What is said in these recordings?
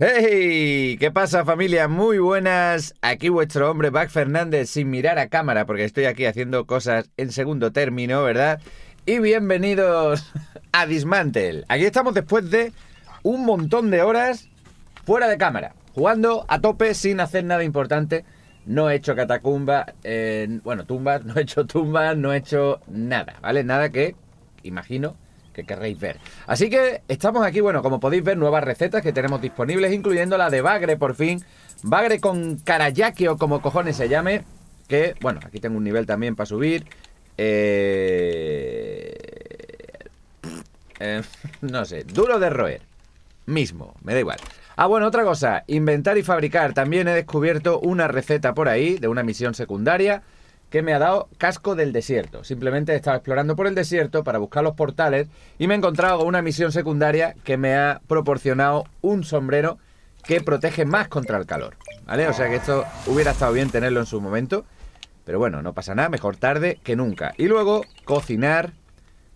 ¡Hey! ¿Qué pasa familia? Muy buenas. Aquí vuestro hombre Back Fernández sin mirar a cámara porque estoy aquí haciendo cosas en segundo término, ¿verdad? Y bienvenidos a Dismantle. Aquí estamos después de un montón de horas fuera de cámara, jugando a tope sin hacer nada importante. No he hecho catacumba, eh, bueno, tumbas, no he hecho tumbas, no he hecho nada, ¿vale? Nada que, imagino, que querréis ver. Así que estamos aquí, bueno, como podéis ver, nuevas recetas que tenemos disponibles, incluyendo la de bagre, por fin. Bagre con karayaki o como cojones se llame. Que, bueno, aquí tengo un nivel también para subir. Eh, eh, no sé, duro de roer. Mismo, me da igual. Ah, bueno, otra cosa, inventar y fabricar. También he descubierto una receta por ahí de una misión secundaria que me ha dado Casco del Desierto. Simplemente estaba explorando por el desierto para buscar los portales y me he encontrado con una misión secundaria que me ha proporcionado un sombrero que protege más contra el calor. ¿Vale? O sea que esto hubiera estado bien tenerlo en su momento. Pero bueno, no pasa nada, mejor tarde que nunca. Y luego, cocinar.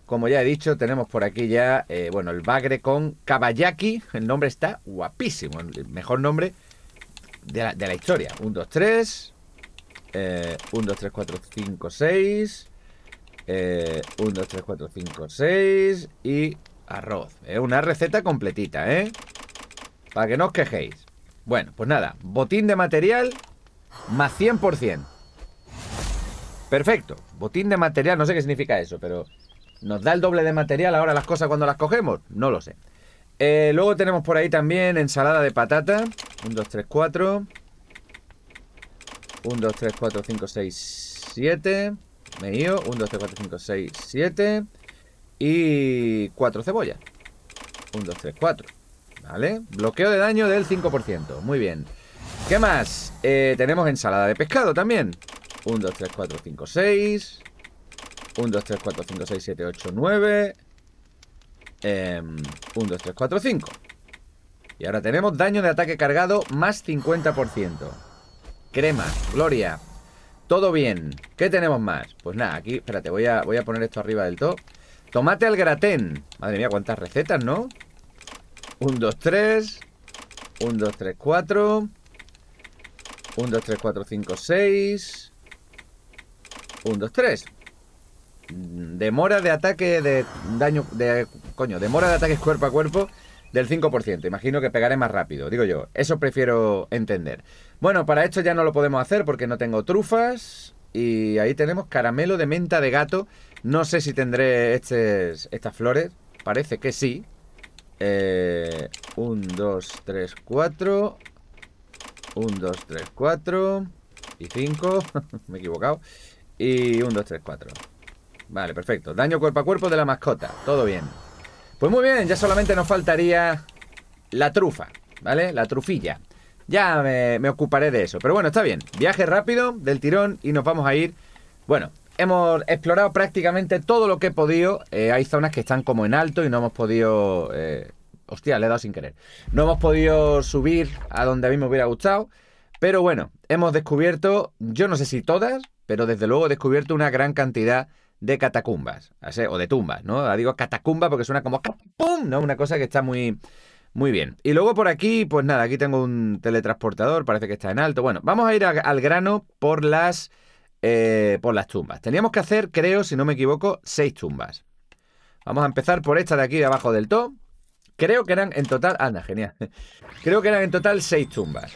Como ya he dicho, tenemos por aquí ya, eh, bueno, el bagre con kabayaki. El nombre está guapísimo, el mejor nombre de la, historia. Un, dos, tres... 1, 2, 3, 4, 5, 6. 1, 2, 3, 4, 5, 6. Y arroz. Es una receta completita, ¿eh? Para que no os quejéis. Bueno, pues nada. Botín de material más 100%. Perfecto. Botín de material, no sé qué significa eso, pero... ¿Nos da el doble de material ahora las cosas cuando las cogemos? No lo sé. Eh, luego tenemos por ahí también ensalada de patata. 1, 2, 3, 4. 1, 2, 3, 4, 5, 6, 7. Me he ido. 1, 2, 3, 4, 5, 6, 7. Y 4 cebollas. 1, 2, 3, 4. ¿Vale? Bloqueo de daño del 5%. Muy bien. ¿Qué más? Eh, tenemos ensalada de pescado también. 1, 2, 3, 4, 5, 6. 1, 2, 3, 4, 5, 6, 7, 8, 9. 1, 2, 3, 4, 5. Y ahora tenemos daño de ataque cargado más 50% crema, gloria. Todo bien. ¿Qué tenemos más? Pues nada, aquí, espérate, voy a, voy a poner esto arriba del top Tomate al gratén. Madre mía, cuántas recetas, ¿no? 1, 2, 3. 1, 2, 3, 4. 1, 2, 3, 4, 5, 6. 1, 2, 3. Demora de ataque de daño. De, coño, demora de ataques cuerpo a cuerpo del 5%. Imagino que pegaré más rápido, digo yo. Eso prefiero entender. Bueno, para esto ya no lo podemos hacer porque no tengo trufas. Y ahí tenemos caramelo de menta de gato. No sé si tendré estas flores. Parece que sí. Eh, un, dos, tres, cuatro. Un, dos, tres, cuatro. Y cinco. Me he equivocado. Y un, dos, tres, cuatro. Vale, perfecto. Daño cuerpo a cuerpo de la mascota. Todo bien. Pues muy bien, ya solamente nos faltaría la trufa, ¿vale? La trufilla. Ya me, ocuparé de eso. Pero bueno, está bien. Viaje rápido, del tirón, y nos vamos a ir. Bueno, hemos explorado prácticamente todo lo que he podido. Eh, hay zonas que están como en alto y no hemos podido. Eh, hostia, le he dado sin querer. No hemos podido subir a donde a mí me hubiera gustado. Pero bueno, hemos descubierto, yo no sé si todas, pero desde luego he descubierto una gran cantidad de de catacumbas, o de tumbas, ¿no? Ah, digo catacumbas porque suena como ¡pum! ¿no? Una cosa que está muy, muy bien. Y luego por aquí, pues nada, aquí tengo un teletransportador, parece que está en alto. Bueno, vamos a ir al grano por las, eh, por las tumbas. Teníamos que hacer, creo, si no me equivoco, seis tumbas. Vamos a empezar por esta de aquí de abajo del top. Creo que eran en total... Anda, genial. Creo que eran en total seis tumbas.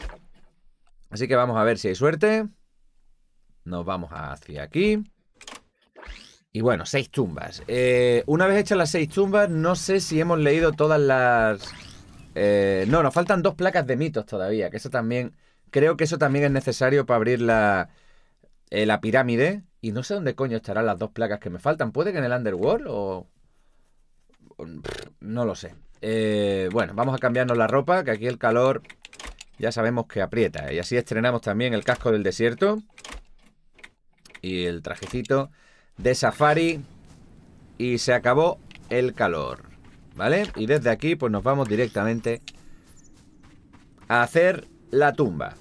Así que vamos a ver si hay suerte. Nos vamos hacia aquí. Y bueno, seis tumbas. Eh, una vez hechas las seis tumbas, no sé si hemos leído todas las... Eh, no, nos faltan dos placas de mitos todavía, que eso también... Creo que eso también es necesario para abrir la, eh, la pirámide. Y no sé dónde coño estarán las dos placas que me faltan. ¿Puede que en el Underworld o...? No lo sé. bueno, vamos a cambiarnos la ropa, que aquí el calor ya sabemos que aprieta. Y así estrenamos también el casco del desierto y el trajecito de safari y se acabó el calor, ¿vale? Y desde aquí pues nos vamos directamente a hacer la tumba.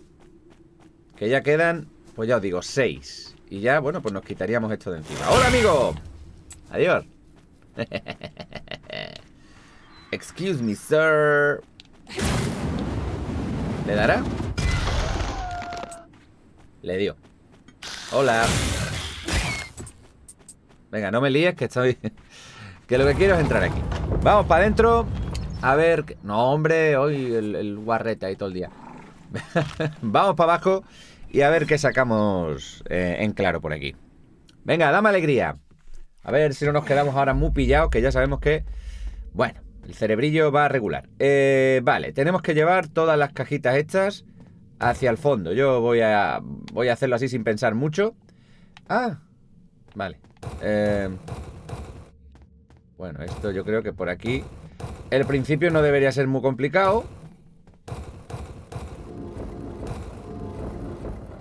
Que ya quedan, pues ya os digo, seis. Y ya, bueno, pues nos quitaríamos esto de encima. ¡Hola, amigo! Adiós. Excuse me, sir. ¿Le dará? Le dio. Hola. Venga, no me líes que estoy... que lo que quiero es entrar aquí. Vamos para adentro. A ver... No, hombre, hoy el, el guarrete ahí todo el día. Vamos para abajo y a ver qué sacamos eh, en claro por aquí. Venga, dame alegría. A ver si no nos quedamos ahora muy pillados, que ya sabemos que... Bueno, el cerebrillo va a regular. Eh, vale, tenemos que llevar todas las cajitas estas hacia el fondo. Yo voy a, voy a hacerlo así sin pensar mucho. Ah, Vale. Em, bueno, esto yo creo que por aquí... El principio no debería ser muy complicado.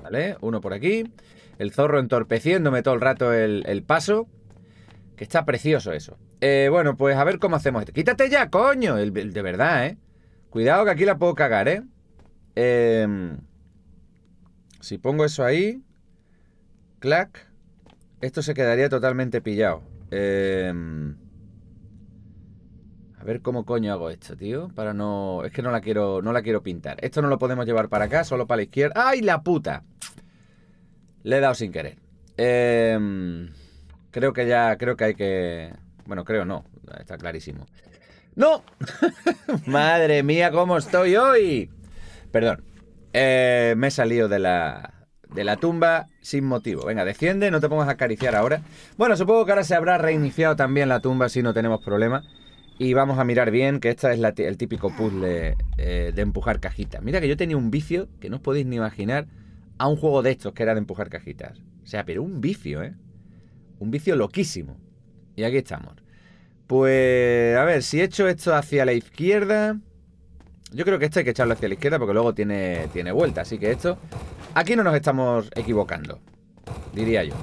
Vale, uno por aquí. El zorro entorpeciéndome todo el rato el, paso. Que está precioso eso. Eh, bueno, pues a ver cómo hacemos esto. ¡Quítate ya, coño! de verdad, ¿eh? Cuidado que aquí la puedo cagar, ¿eh? ¿eh? Si pongo eso ahí... ¡Clack! Esto se quedaría totalmente pillado. Em, a ver cómo coño hago esto, tío. Para no... Es que no la quiero no la quiero pintar. Esto no lo podemos llevar para acá, solo para la izquierda. ¡Ay, la puta! Le he dado sin querer. Em, creo que ya... Creo que hay que... Bueno, creo no. Está clarísimo. ¡No! ¡Madre mía, cómo estoy hoy! Perdón. Eh, me he salido de la de la tumba sin motivo. Venga, desciende, no te pongas a acariciar ahora. Bueno, supongo que ahora se habrá reiniciado también la tumba si no tenemos problema. Y vamos a mirar bien, que este es el típico puzzle eh, de empujar cajitas. Mira que yo tenía un vicio que no os podéis ni imaginar a un juego de estos que era de empujar cajitas. O sea, pero un vicio, ¿eh? Un vicio loquísimo. Y aquí estamos. Pues, a ver, si echo esto hacia la izquierda... Yo creo que esto hay que echarlo hacia la izquierda porque luego tiene, tiene vuelta. Así que esto Aquí no nos estamos equivocando, diría yo.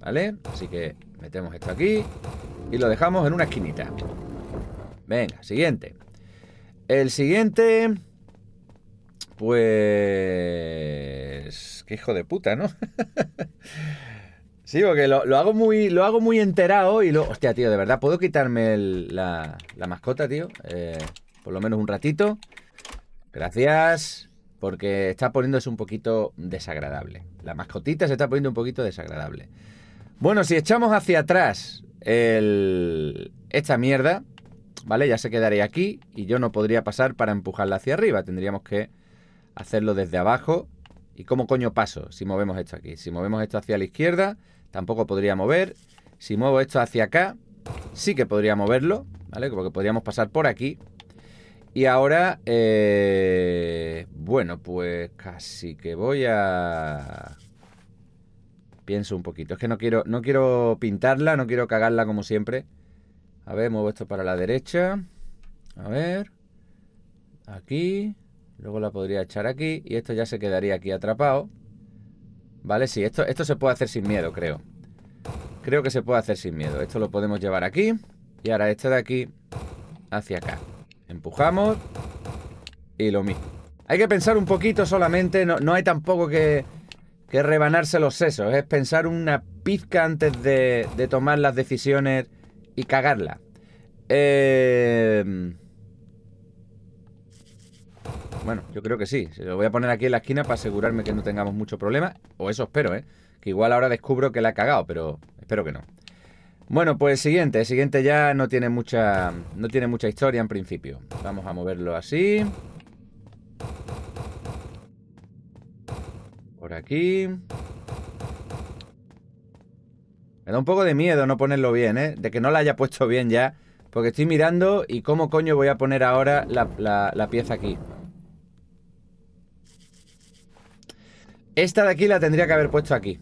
¿Vale? Así que metemos esto aquí y lo dejamos en una esquinita. Venga, siguiente. El siguiente... Pues... Qué hijo de puta, ¿no? sí, porque lo, hago muy, lo hago muy enterado y lo... Hostia, tío, de verdad, ¿puedo quitarme la, mascota, tío? Eh, por lo menos un ratito. Gracias porque está poniéndose un poquito desagradable. La mascotita se está poniendo un poquito desagradable. Bueno, si echamos hacia atrás el, esta mierda, ¿vale? Ya se quedaría aquí y yo no podría pasar para empujarla hacia arriba. Tendríamos que hacerlo desde abajo. ¿Y cómo coño paso si movemos esto aquí? Si movemos esto hacia la izquierda, tampoco podría mover. Si muevo esto hacia acá, sí que podría moverlo, ¿vale? Porque podríamos pasar por aquí y ahora, eh, bueno, pues casi que voy a... Pienso un poquito. Es que no quiero, no quiero pintarla, no quiero cagarla como siempre. A ver, muevo esto para la derecha. A ver. Aquí. Luego la podría echar aquí. Y esto ya se quedaría aquí atrapado. Vale, sí, esto, esto se puede hacer sin miedo, creo. Creo que se puede hacer sin miedo. Esto lo podemos llevar aquí. Y ahora esto de aquí hacia acá. Empujamos. Y lo mismo. Hay que pensar un poquito solamente. No, hay tampoco que, que, rebanarse los sesos. Es pensar una pizca antes de, de tomar las decisiones y cagarla. Em, bueno, yo creo que sí. lo voy a poner aquí en la esquina para asegurarme que no tengamos mucho problema. O eso espero, ¿eh? Que igual ahora descubro que la he cagado, pero espero que no. Bueno, pues siguiente. El siguiente ya no tiene mucha. No tiene mucha historia en principio. Vamos a moverlo así. Por aquí. Me da un poco de miedo no ponerlo bien, ¿eh? De que no la haya puesto bien ya. Porque estoy mirando y cómo coño voy a poner ahora la, la pieza aquí. Esta de aquí la tendría que haber puesto aquí.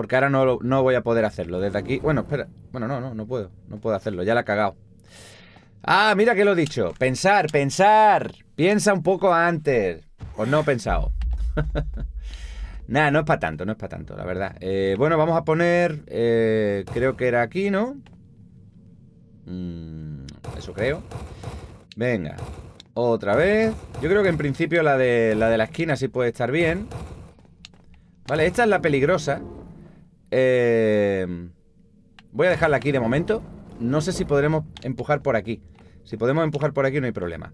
Porque ahora no, no voy a poder hacerlo. Desde aquí... Bueno, espera. Bueno, no, no, no puedo. No puedo hacerlo. Ya la he cagado. Ah, mira que lo he dicho. Pensar, pensar. Piensa un poco antes. o pues no he pensado. Nada, no es para tanto, no es para tanto, la verdad. Eh, bueno, vamos a poner... Eh, creo que era aquí, ¿no? Mm, eso creo. Venga. Otra vez. Yo creo que en principio la de la, de la esquina sí puede estar bien. Vale, esta es la peligrosa. Em, voy a dejarla aquí de momento. No sé si podremos empujar por aquí. Si podemos empujar por aquí no hay problema.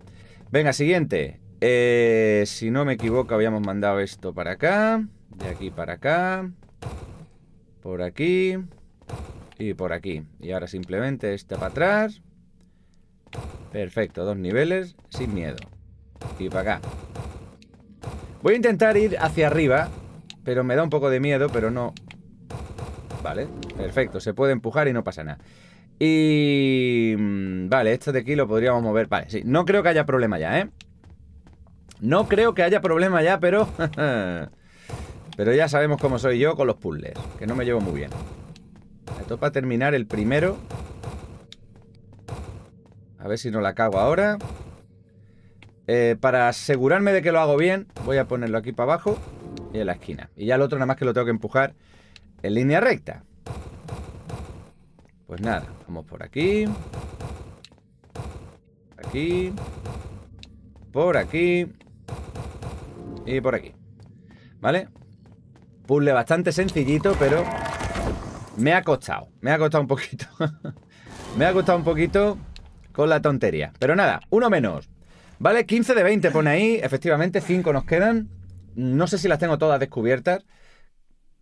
Venga, siguiente. Eh, si no me equivoco, habíamos mandado esto para acá. De aquí para acá. Por aquí. Y por aquí. Y ahora simplemente este para atrás. Perfecto, dos niveles sin miedo. Y para acá. Voy a intentar ir hacia arriba. Pero me da un poco de miedo, pero no, Vale, perfecto, se puede empujar y no pasa nada. Y... Mm, vale, esto de aquí lo podríamos mover. Vale, sí, no creo que haya problema ya, ¿eh? No creo que haya problema ya, pero... pero ya sabemos cómo soy yo con los puzzles, que no me llevo muy bien. Me para terminar el primero. A ver si no la cago ahora. Eh, para asegurarme de que lo hago bien, voy a ponerlo aquí para abajo y en la esquina. Y ya el otro nada más que lo tengo que empujar en línea recta. Pues nada, vamos por aquí. Aquí. Por aquí. Y por aquí. ¿Vale? Puzzle bastante sencillito, pero me ha costado. Me ha costado un poquito. me ha costado un poquito con la tontería. Pero nada, uno menos. Vale, 15 de 20 pone ahí. Efectivamente, 5 nos quedan. No sé si las tengo todas descubiertas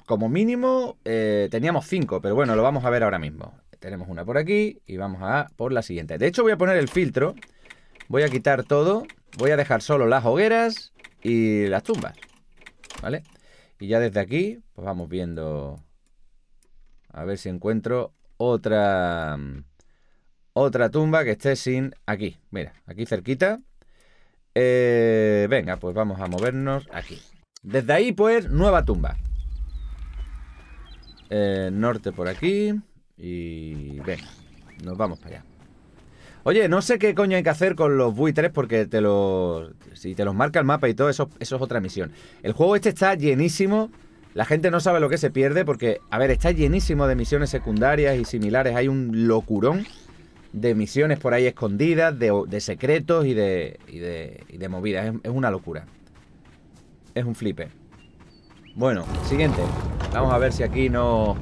como mínimo eh, teníamos cinco, pero bueno, lo vamos a ver ahora mismo. Tenemos una por aquí y vamos a por la siguiente. De hecho, voy a poner el filtro. Voy a quitar todo. Voy a dejar solo las hogueras y las tumbas. ¿Vale? Y ya desde aquí, pues vamos viendo... A ver si encuentro otra... Otra tumba que esté sin... Aquí, mira, aquí cerquita. Eh, venga, pues vamos a movernos aquí. Desde ahí, pues, nueva tumba. Eh, norte por aquí. Y... Venga, nos vamos para allá. Oye, no sé qué coño hay que hacer con los buitres porque te los... Si te los marca el mapa y todo, eso, eso es otra misión. El juego este está llenísimo. La gente no sabe lo que se pierde porque, a ver, está llenísimo de misiones secundarias y similares. Hay un locurón de misiones por ahí escondidas, de, secretos y de, y de, movidas. Es, es una locura. Es un flipe. Bueno, siguiente. Vamos a ver si aquí no...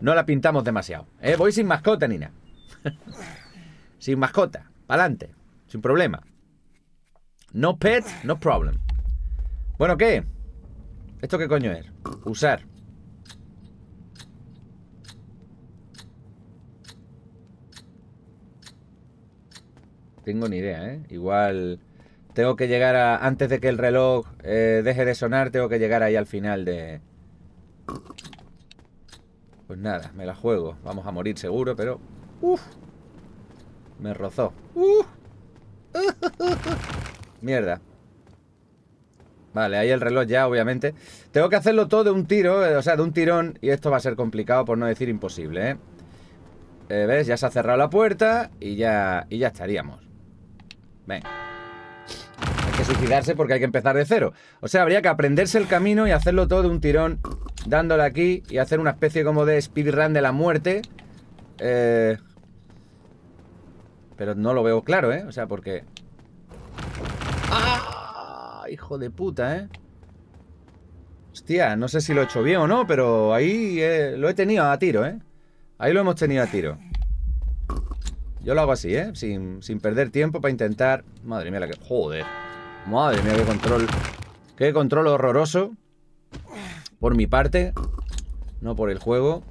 No la pintamos demasiado. ¿eh? Voy sin mascota, Nina. sin mascota. Pa'lante. Sin problema. No pet, no problem. Bueno, ¿qué? ¿Esto qué coño es? Usar. Tengo ni idea, ¿eh? Igual... Tengo que llegar a. Antes de que el reloj eh, deje de sonar, tengo que llegar ahí al final de. Pues nada, me la juego. Vamos a morir seguro, pero. ¡Uf! Me rozó. Mierda. Vale, ahí el reloj ya, obviamente. Tengo que hacerlo todo de un tiro, eh, o sea, de un tirón. Y esto va a ser complicado, por no decir imposible, ¿eh? eh ves Ya se ha cerrado la puerta y ya, y ya estaríamos. Venga suicidarse porque hay que empezar de cero. O sea, habría que aprenderse el camino y hacerlo todo de un tirón, dándole aquí y hacer una especie como de speedrun de la muerte. Eh, pero no lo veo claro, ¿eh? O sea, porque... ¡Ah! Hijo de puta, ¿eh? Hostia, no sé si lo he hecho bien o no, pero ahí eh, lo he tenido a tiro, ¿eh? Ahí lo hemos tenido a tiro. Yo lo hago así, ¿eh? Sin, sin perder tiempo para intentar... Madre mía, la que... Joder. Madre mía, qué control. Qué control horroroso. Por mi parte. No por el juego.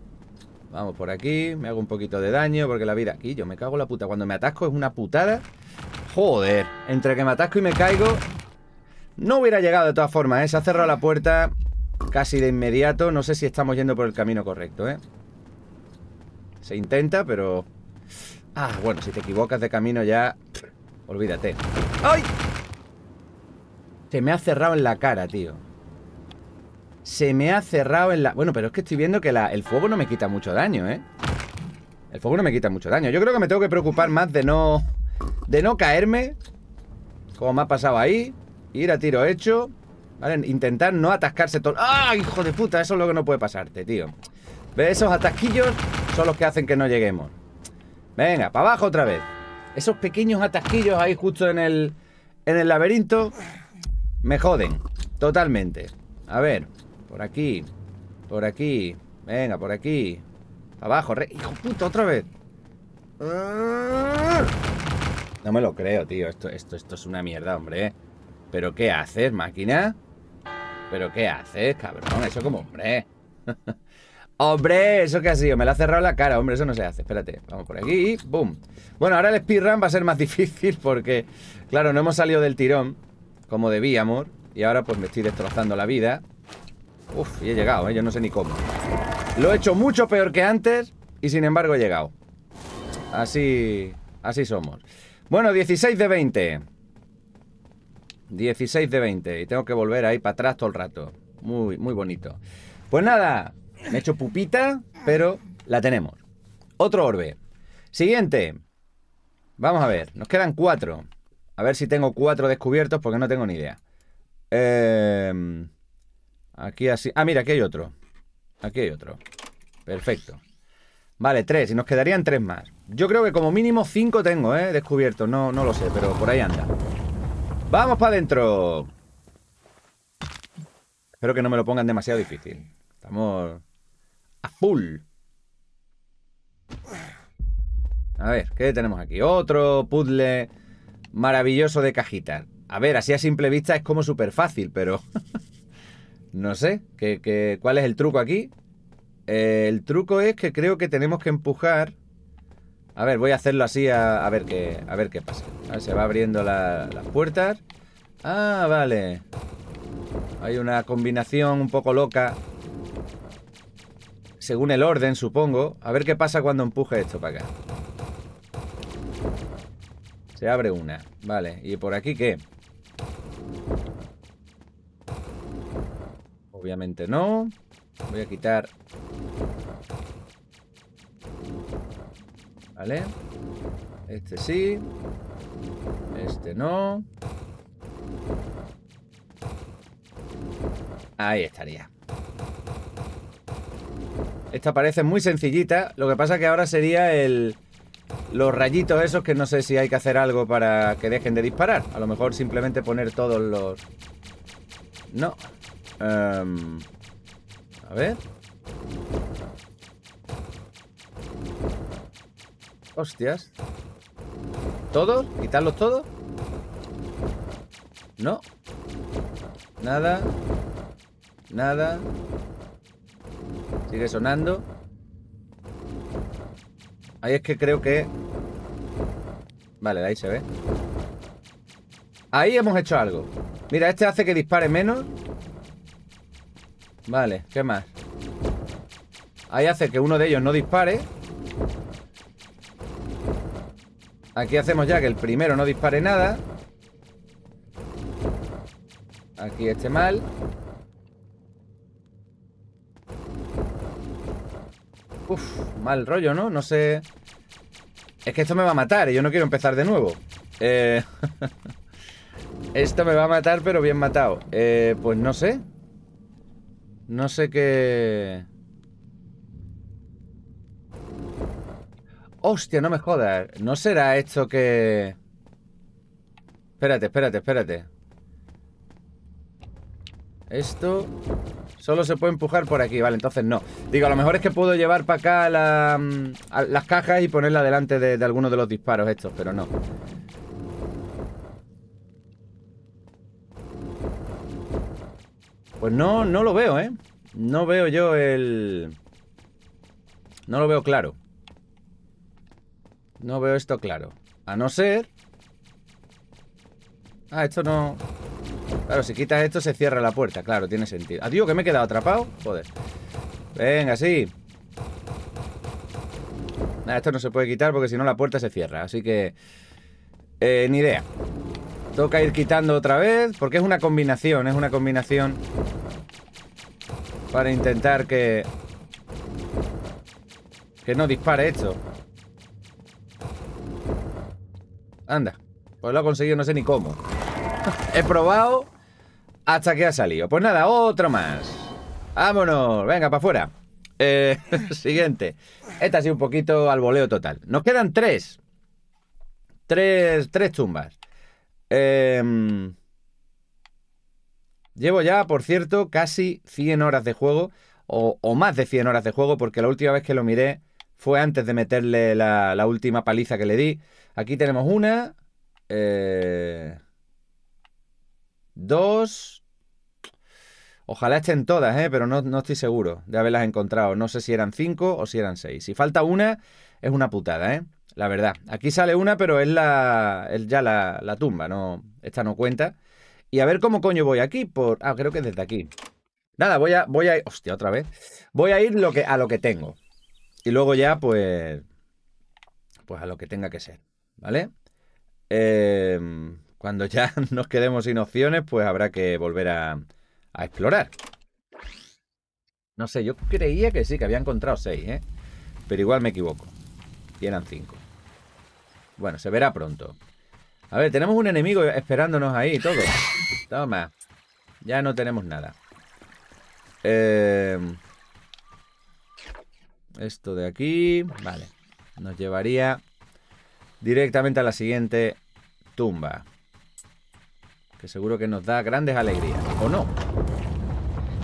Vamos por aquí. Me hago un poquito de daño porque la vida aquí. Yo me cago la puta. Cuando me atasco es una putada. Joder. Entre que me atasco y me caigo. No hubiera llegado de todas formas, ¿eh? Se ha cerrado la puerta casi de inmediato. No sé si estamos yendo por el camino correcto, ¿eh? Se intenta, pero... Ah, bueno, si te equivocas de camino ya... Olvídate. ¡Ay! Se me ha cerrado en la cara, tío. Se me ha cerrado en la... Bueno, pero es que estoy viendo que el fuego no me quita mucho daño, ¿eh? El fuego no me quita mucho daño. Yo creo que me tengo que preocupar más de no... De no caerme. Como me ha pasado ahí. Ir a tiro hecho. ¿Vale? Intentar no atascarse todo... ¡Ah, hijo de puta! Eso es lo que no puede pasarte, tío. ¿Ves? Esos atasquillos son los que hacen que no lleguemos. Venga, para abajo otra vez. Esos pequeños atasquillos ahí justo en el... En el laberinto me joden, totalmente. A ver, por aquí, por aquí, venga, por aquí. Abajo, re... ¡Hijo puta, otra vez! Ah. No me lo creo, tío. Esto, esto, esto es una mierda, hombre. ¿eh? ¿Pero qué haces, máquina? ¿Pero qué haces, cabrón? Eso como, hombre. ¡Hombre! ¿Eso qué ha sido? Me lo ha cerrado la cara, hombre. Eso no se hace. Espérate. Vamos por aquí. boom Bueno, ahora el speedrun va a ser más difícil porque, claro, no hemos salido del tirón como debíamos. Y ahora pues me estoy destrozando la vida. Uf, y he llegado, ¿eh? yo no sé ni cómo. Lo he hecho mucho peor que antes y sin embargo he llegado. Así, así somos. Bueno, 16 de 20. 16 de 20. Y tengo que volver ahí para atrás todo el rato. Muy, muy bonito. Pues nada, me he hecho pupita, pero la tenemos. Otro orbe. Siguiente. Vamos a ver, nos quedan cuatro. A ver si tengo cuatro descubiertos porque no tengo ni idea. Em, aquí así. Ah, mira, aquí hay otro. Aquí hay otro. Perfecto. Vale, tres. Y nos quedarían tres más. Yo creo que como mínimo cinco tengo, ¿eh? Descubiertos. No, no lo sé, pero por ahí anda. ¡Vamos para adentro! Espero que no me lo pongan demasiado difícil. Estamos a full. A ver, ¿qué tenemos aquí? Otro puzzle maravilloso de cajitar A ver, así a simple vista es como súper fácil, pero... no sé, ¿qué, cuál es el truco aquí? Eh, el truco es que creo que tenemos que empujar... A ver, voy a hacerlo así a, ver, qué, a ver qué pasa. se va abriendo la, las puertas. Ah, vale. Hay una combinación un poco loca. Según el orden, supongo. A ver qué pasa cuando empuje esto para acá. Se abre una. Vale, ¿y por aquí qué? Obviamente no. Voy a quitar... Vale. Este sí. Este no. Ahí estaría. Esta parece muy sencillita. Lo que pasa que ahora sería el los rayitos esos que no sé si hay que hacer algo para que dejen de disparar. A lo mejor simplemente poner todos los... No. Em, a ver. Hostias. ¿Todos? ¿Quitarlos todos? No. Nada. Nada. Sigue sonando. Ahí es que creo que... Vale, ahí se ve. Ahí hemos hecho algo. Mira, este hace que dispare menos. Vale, ¿qué más? Ahí hace que uno de ellos no dispare. Aquí hacemos ya que el primero no dispare nada. Aquí este mal. mal rollo, ¿no? No sé... Es que esto me va a matar y yo no quiero empezar de nuevo. Eh, esto me va a matar, pero bien matado. Eh, pues no sé. No sé qué... Hostia, no me jodas. ¿No será esto que...? Espérate, espérate, espérate. Esto solo se puede empujar por aquí, vale, entonces no. Digo, a lo mejor es que puedo llevar para acá mm, las cajas y ponerla delante de, de alguno de los disparos estos, pero no. Pues no, no lo veo, ¿eh? No veo yo el... No lo veo claro. No veo esto claro. A no ser... Ah, esto no... Claro, si quitas esto se cierra la puerta, claro, tiene sentido. ¡Adiós, ah, que me he quedado atrapado. Joder. Venga, sí. esto no se puede quitar porque si no la puerta se cierra. Así que... Eh, ni idea. Toca ir quitando otra vez porque es una combinación, es una combinación para intentar que... Que no dispare esto. Anda. Pues lo he conseguido, no sé ni cómo. He probado hasta que ha salido. Pues nada, otro más. Vámonos, venga, para afuera. Eh, siguiente. Esta ha sido un poquito al voleo total. Nos quedan tres. Tres, tumbas. Em, llevo ya, por cierto, casi 100 horas de juego. O, más de 100 horas de juego, porque la última vez que lo miré fue antes de meterle la, última paliza que le di. Aquí tenemos una. Eh, dos. Ojalá estén todas, ¿eh? pero no, estoy seguro de haberlas encontrado. No sé si eran cinco o si eran seis. Si falta una, es una putada, ¿eh? La verdad. Aquí sale una, pero es la. ya la, la, tumba, no. Esta no cuenta. Y a ver cómo coño voy aquí. Por. Ah, creo que desde aquí. Nada, voy a. Voy a ir. Hostia, otra vez. Voy a ir lo que, a lo que tengo. Y luego ya, pues. Pues a lo que tenga que ser. ¿Vale? Em, cuando ya nos quedemos sin opciones, pues habrá que volver a a explorar. No sé, yo creía que sí, que había encontrado seis, ¿eh? Pero igual me equivoco. Y eran cinco. Bueno, se verá pronto. A ver, tenemos un enemigo esperándonos ahí y todo. Toma. Ya no tenemos nada. Em, esto de aquí. Vale. Nos llevaría directamente a la siguiente tumba que seguro que nos da grandes alegrías, ¿o no?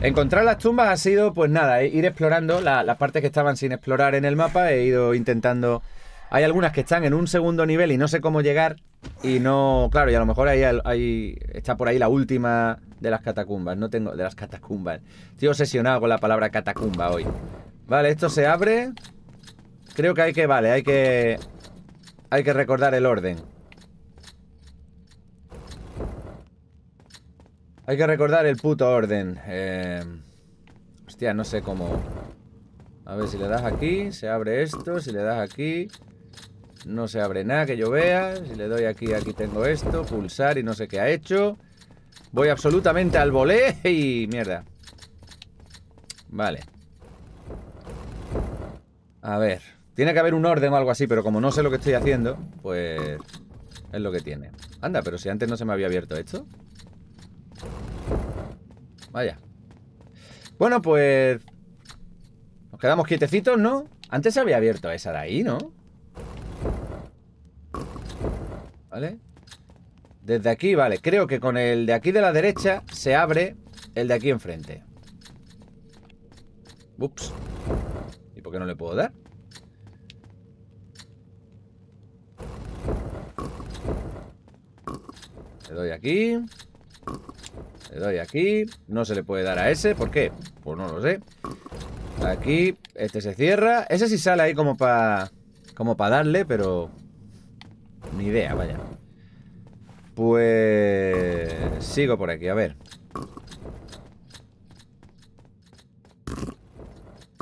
Encontrar las tumbas ha sido, pues nada, eh, ir explorando las partes que estaban sin explorar en el mapa, he ido intentando... Hay algunas que están en un segundo nivel y no sé cómo llegar y no... Claro, y a lo mejor ahí, ahí está por ahí la última de las catacumbas, no tengo... De las catacumbas. Estoy obsesionado con la palabra catacumba hoy. Vale, esto se abre. Creo que hay que... Vale, hay que... Hay que recordar el orden. Hay que recordar el puto orden. Eh, hostia, no sé cómo... A ver, si le das aquí, se abre esto. Si le das aquí, no se abre nada que yo vea. Si le doy aquí, aquí tengo esto. Pulsar y no sé qué ha hecho. Voy absolutamente al bolé y... Mierda. Vale. A ver. Tiene que haber un orden o algo así, pero como no sé lo que estoy haciendo, pues... Es lo que tiene. Anda, pero si antes no se me había abierto esto. Vaya. Bueno, pues... Nos quedamos quietecitos, ¿no? Antes se había abierto esa de ahí, ¿no? ¿Vale? Desde aquí, vale. Creo que con el de aquí de la derecha se abre el de aquí enfrente. Ups. ¿Y por qué no le puedo dar? Le doy aquí. Le doy aquí. No se le puede dar a ese. ¿Por qué? Pues no lo sé. Aquí. Este se cierra. Ese sí sale ahí como para... Como para darle, pero... Ni idea, vaya. Pues... Sigo por aquí, a ver.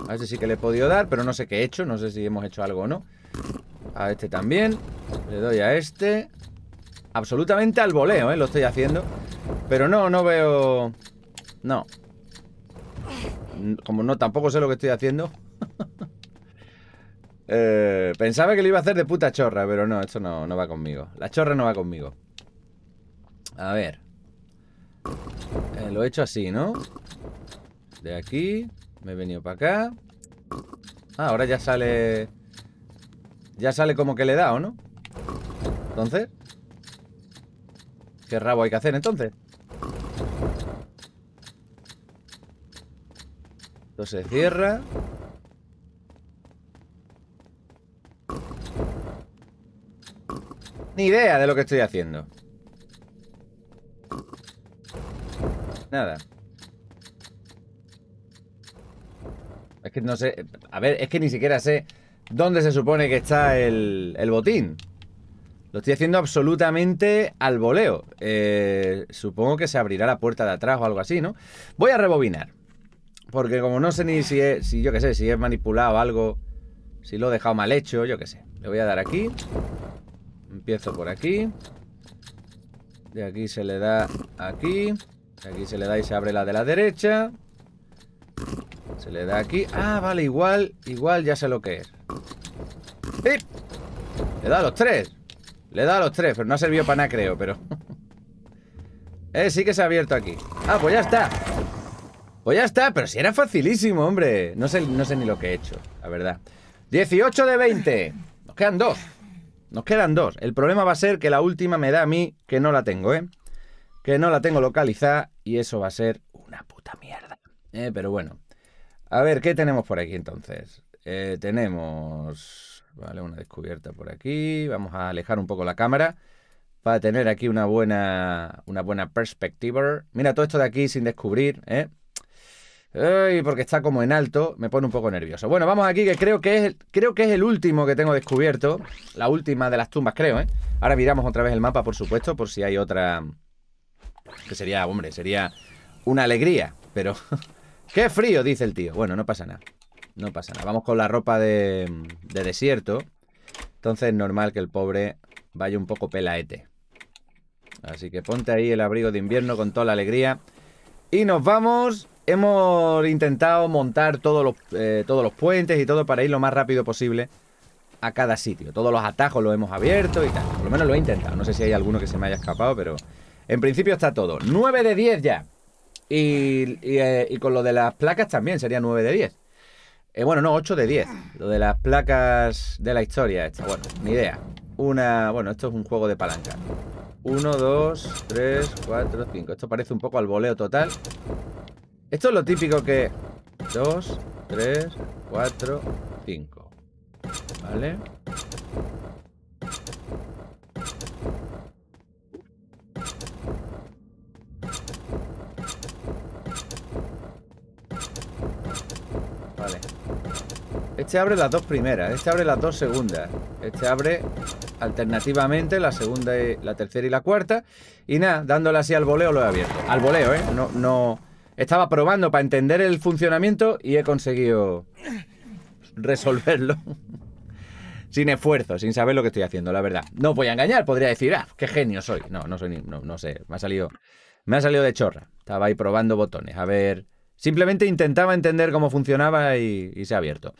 A ese sí que le he podido dar, pero no sé qué he hecho. No sé si hemos hecho algo o no. A este también. Le doy a este. Absolutamente al voleo, ¿eh? Lo estoy haciendo. Pero no, no veo... No. Como no, tampoco sé lo que estoy haciendo. Eh, pensaba que lo iba a hacer de puta chorra, pero no, esto no, no va conmigo. La chorra no va conmigo. A ver. Eh, lo he hecho así, ¿no? De aquí. Me he venido para acá. Ah, ahora ya sale... Ya sale como que le da, ¿o no? Entonces... ¿Qué rabo hay que hacer entonces? se cierra. Ni idea de lo que estoy haciendo. Nada. Es que no sé... A ver, es que ni siquiera sé dónde se supone que está el, botín. Lo estoy haciendo absolutamente al voleo. Eh, supongo que se abrirá la puerta de atrás o algo así, ¿no? Voy a rebobinar. Porque como no sé ni si, es, si yo qué sé, si he manipulado algo, si lo he dejado mal hecho, yo qué sé. Le voy a dar aquí. Empiezo por aquí. De aquí se le da aquí. De aquí se le da y se abre la de la derecha. Se le da aquí. Ah, vale, igual, igual ya sé lo que es. ¡Pip! Le da a los tres. Le da a los tres, pero no ha servido para nada, creo, pero... eh, sí que se ha abierto aquí. Ah, pues ya está. Pues ya está, pero si era facilísimo, hombre. No sé, no sé ni lo que he hecho, la verdad. 18 de 20. Nos quedan dos. Nos quedan dos. El problema va a ser que la última me da a mí que no la tengo, ¿eh? Que no la tengo localizada y eso va a ser una puta mierda. Eh, pero bueno. A ver, ¿qué tenemos por aquí entonces? Eh, tenemos... Vale, una descubierta por aquí. Vamos a alejar un poco la cámara para tener aquí una buena, una buena perspectiva. Mira, todo esto de aquí sin descubrir, ¿eh? Ay, porque está como en alto, me pone un poco nervioso. Bueno, vamos aquí, que creo que es, creo que es el último que tengo descubierto. La última de las tumbas, creo, ¿eh? Ahora miramos otra vez el mapa, por supuesto, por si hay otra... Que sería, hombre, sería una alegría, pero... ¡Qué frío! Dice el tío. Bueno, no pasa nada. No pasa nada. Vamos con la ropa de, de desierto. Entonces es normal que el pobre vaya un poco pelaete. Así que ponte ahí el abrigo de invierno con toda la alegría. Y nos vamos Hemos intentado montar todos los, eh, todos los puentes y todo para ir lo más rápido posible a cada sitio. Todos los atajos los hemos abierto y tal. Por lo menos lo he intentado. No sé si hay alguno que se me haya escapado, pero en principio está todo. 9 de 10 ya. Y, eh, y, con lo de las placas también sería 9 de 10. Eh, bueno, no, 8 de 10. Lo de las placas de la historia Bueno, ni idea. Una... Bueno, esto es un juego de palanca. 1, 2, 3, 4, 5. Esto parece un poco al voleo total. Esto es lo típico que... 2, 3, 4, 5. ¿Vale? Vale. Este abre las dos primeras, este abre las dos segundas. Este abre alternativamente la segunda, la tercera y la cuarta. Y nada, dándole así al voleo lo he abierto. Al voleo, ¿eh? No, no... Estaba probando para entender el funcionamiento y he conseguido resolverlo. sin esfuerzo, sin saber lo que estoy haciendo, la verdad. No voy a engañar, podría decir, ah, qué genio soy. No, no soy ni, no, sé, me ha salido me ha salido de chorra. Estaba ahí probando botones, a ver, simplemente intentaba entender cómo funcionaba y, se ha abierto.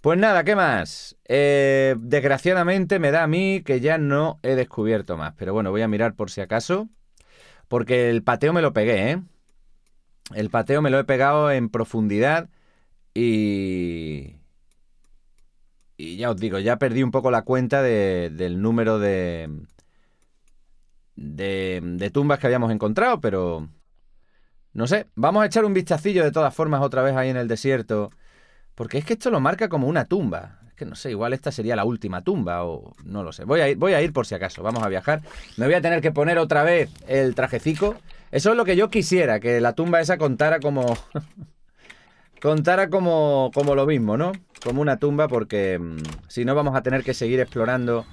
Pues nada, ¿qué más? Eh, desgraciadamente me da a mí que ya no he descubierto más, pero bueno, voy a mirar por si acaso, porque el pateo me lo pegué, ¿eh? El pateo me lo he pegado en profundidad y... Y ya os digo, ya perdí un poco la cuenta del número de, de, tumbas que habíamos encontrado, pero... No sé, vamos a echar un vistacillo de todas formas otra vez ahí en el desierto. Porque es que esto lo marca como una tumba. Es que no sé, igual esta sería la última tumba o no lo sé. Voy a ir, voy a ir por si acaso. Vamos a viajar. Me voy a tener que poner otra vez el trajecico eso es lo que yo quisiera, que la tumba esa contara como... contara como, como lo mismo, ¿no? Como una tumba porque mm, si no vamos a tener que seguir explorando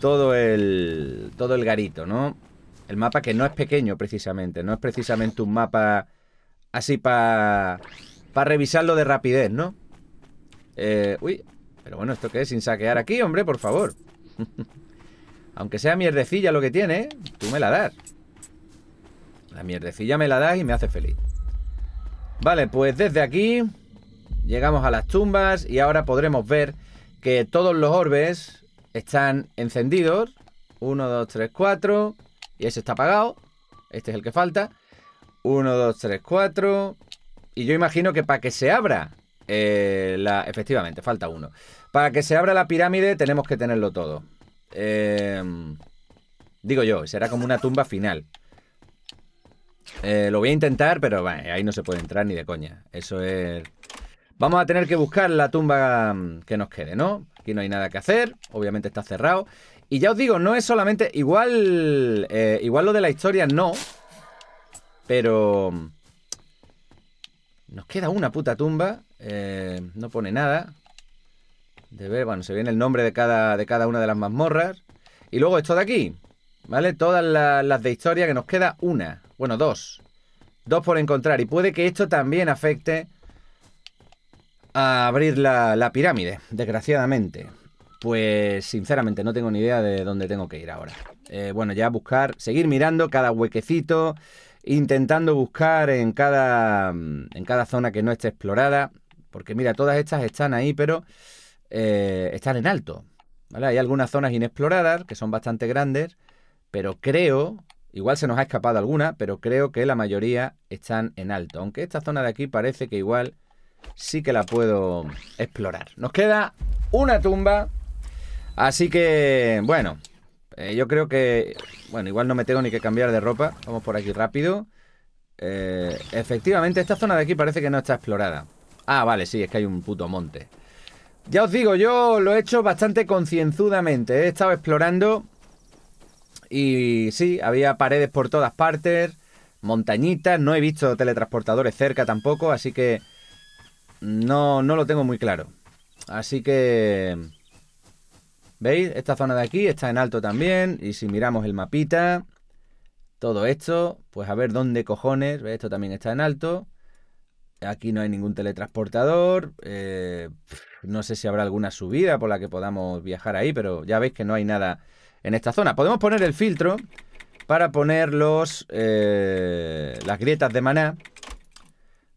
todo el, todo el garito, ¿no? El mapa que no es pequeño precisamente, no es precisamente un mapa así para para revisarlo de rapidez, ¿no? Eh, uy, pero bueno, ¿esto qué es? Sin saquear aquí, hombre, por favor. Aunque sea mierdecilla lo que tiene, ¿eh? tú me la das. La mierdecilla me la da y me hace feliz. Vale, pues desde aquí llegamos a las tumbas y ahora podremos ver que todos los orbes están encendidos. 1, 2, 3, 4. Y ese está apagado. Este es el que falta. 1, 2, 3, 4. Y yo imagino que para que se abra eh, la... Efectivamente, falta uno. Para que se abra la pirámide tenemos que tenerlo todo. Eh, digo yo, será como una tumba final. Eh, lo voy a intentar, pero ahí no se puede entrar ni de coña. Eso es... Vamos a tener que buscar la tumba mm, que nos quede, ¿no? Aquí no hay nada que hacer, obviamente está cerrado. Y ya os digo, no es solamente... Igual, eh, igual lo de la historia no, pero... Mm, nos queda una puta tumba, eh, no pone nada. De ver, bueno, se viene el nombre de cada, de cada una de las mazmorras. Y luego esto de aquí, ¿Vale? Todas las de historia, que nos queda una. Bueno, dos. Dos por encontrar. Y puede que esto también afecte a abrir la, pirámide, desgraciadamente. Pues sinceramente no tengo ni idea de dónde tengo que ir ahora. Eh, bueno, ya buscar, seguir mirando cada huequecito, intentando buscar en cada, mm, en cada zona que no esté explorada. Porque mira, todas estas están ahí, pero eh, están en alto. ¿vale? Hay algunas zonas inexploradas que son bastante grandes pero creo, igual se nos ha escapado alguna, pero creo que la mayoría están en alto. Aunque esta zona de aquí parece que igual sí que la puedo explorar. Nos queda una tumba, así que, bueno, eh, yo creo que, bueno, igual no me tengo ni que cambiar de ropa. Vamos por aquí rápido. Eh, efectivamente, esta zona de aquí parece que no está explorada. Ah, vale, sí, es que hay un puto monte. Ya os digo, yo lo he hecho bastante concienzudamente. He estado explorando y sí, había paredes por todas partes, montañitas, no he visto teletransportadores cerca tampoco, así que no, no lo tengo muy claro. Así que... ¿Veis? Esta zona de aquí está en alto también, y si miramos el mapita, todo esto, pues a ver dónde cojones, esto también está en alto. Aquí no hay ningún teletransportador. Eh, no sé si habrá alguna subida por la que podamos viajar ahí, pero ya veis que no hay nada en esta zona. Podemos poner el filtro para poner los, eh, las grietas de maná.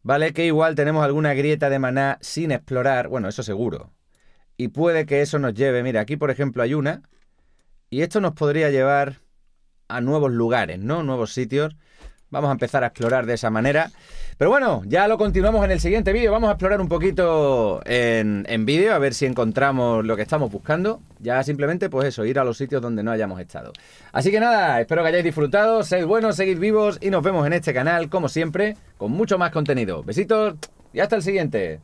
Vale, que igual tenemos alguna grieta de maná sin explorar. Bueno, eso seguro. Y puede que eso nos lleve. Mira, aquí por ejemplo hay una. Y esto nos podría llevar a nuevos lugares, ¿no? Nuevos sitios. Vamos a empezar a explorar de esa manera. Pero bueno, ya lo continuamos en el siguiente vídeo. Vamos a explorar un poquito en, vídeo, a ver si encontramos lo que estamos buscando. Ya simplemente, pues eso, ir a los sitios donde no hayamos estado. Así que nada, espero que hayáis disfrutado. seis buenos, seguid vivos y nos vemos en este canal, como siempre, con mucho más contenido. Besitos y hasta el siguiente.